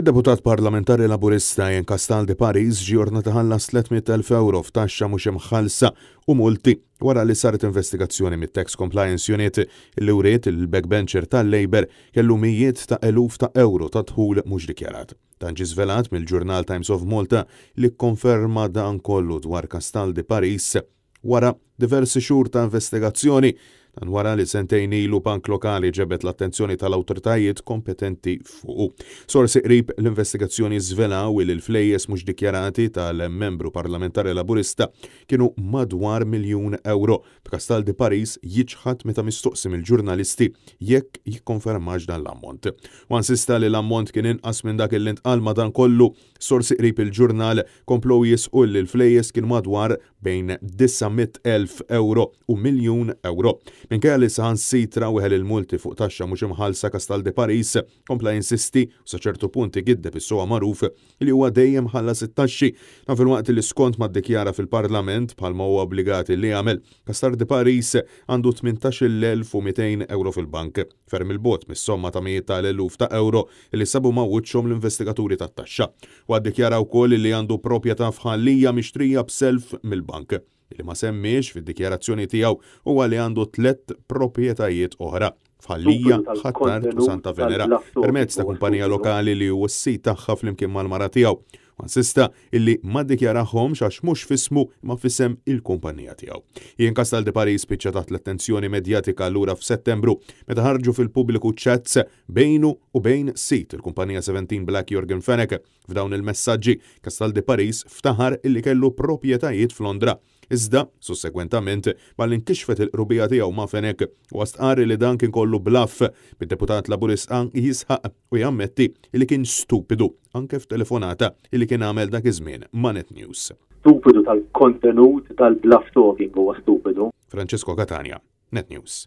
Id-deputat parlamentari laburista Kastal de Paris ġiorna taħallas 300.000 euro f'taxxa mhux imħallsa u multi wara li saret investigazzjoni mit-Tax Compliance Unit li wriet il-backbencher tal-Labor kellu mijiet ta' eluf ta' euro ta' dħul mhux dikjarat. Tanġi ġizvelat mill-ġurnal Times of Malta li konferma dan kollu dwar Kastal de Paris wara diversi xhur ta' investigazzjoni wara li sentejn ilu bank lokali ġebet l-attenzjoni tal-awtoritajiet kompetenti fuq. Sorsi qrib l-investigazzjoni zvelaw li l-flejjes mhux dikjarati tal-membru parlamentari laburista kienu madwar miljun euro. B'Kastal di Paris jiġħad meta mistoqsim il-ġurnalisti jekk jikkonfermax dan l-ammont. Wansista li l-ammont kien inqas minn dak il-intqal madan kollu sorsi qrib il-ġurnal komplow jisqu li l-flejjes kien madwar bejn 900.000 euro u miljun euro. Inkelli li saħan sitra weħel il-multi fuq taxxa mhux imħalsa Kastal de Paris, kompla insisti u saċertu punti giddeb is-sowa magħruf li huwa dejjem ħalla sit-taxxi ta' fil-waqt li skont ma ddikjara fil-Parlament bħalma huwa obbligati li jagħmel. Kastal de Paris għandu 18,200 euro fil-bank, ferm il-bot mis-somma ta' mijiet tal-eluf ta' euro li sabu ma' l-investigaturi tat-taxxa. U għaddikjara wkoll li għandu propjetà fħallija mixtrija b'self mill-bank li ma semmiex fid-dikjarazzjoni tiegħu huwa li għandu tlet proprjetajiet oħra F'ħallija, ħattar u Santa Venera permezz ta' kumpanija lokali li u s-sit tagħha flimkien mal-mara tiegħu. Mansista illi ma dikjaraħom xax mux fismu ma fissem il-kumpanija tijaw. Jien kastal di Paris bieċa taħt l-attenzjoni medjatika l-ura f'settembru, meta ħarġu fil-pubbliku ċats bejnu u bejn sit il-kumpanija 17 Black Jorgen Fenek. F'dawn il-messagġi kastal di Paris ftaħar illi kellu propietajiet f'Londra iżda ma l inkixfet il rubija tiegħu ma' Fenek u għastqari li dan kien kollu blaff bid-deputat Laburista jisħaq u jammetti li kien stupidu anke f'telefonata li kien għamel dak iż-żmien Manet News. Stupidu tal-kontenut tal blaff talking huwa stupidu. Francesco Catania, Net News.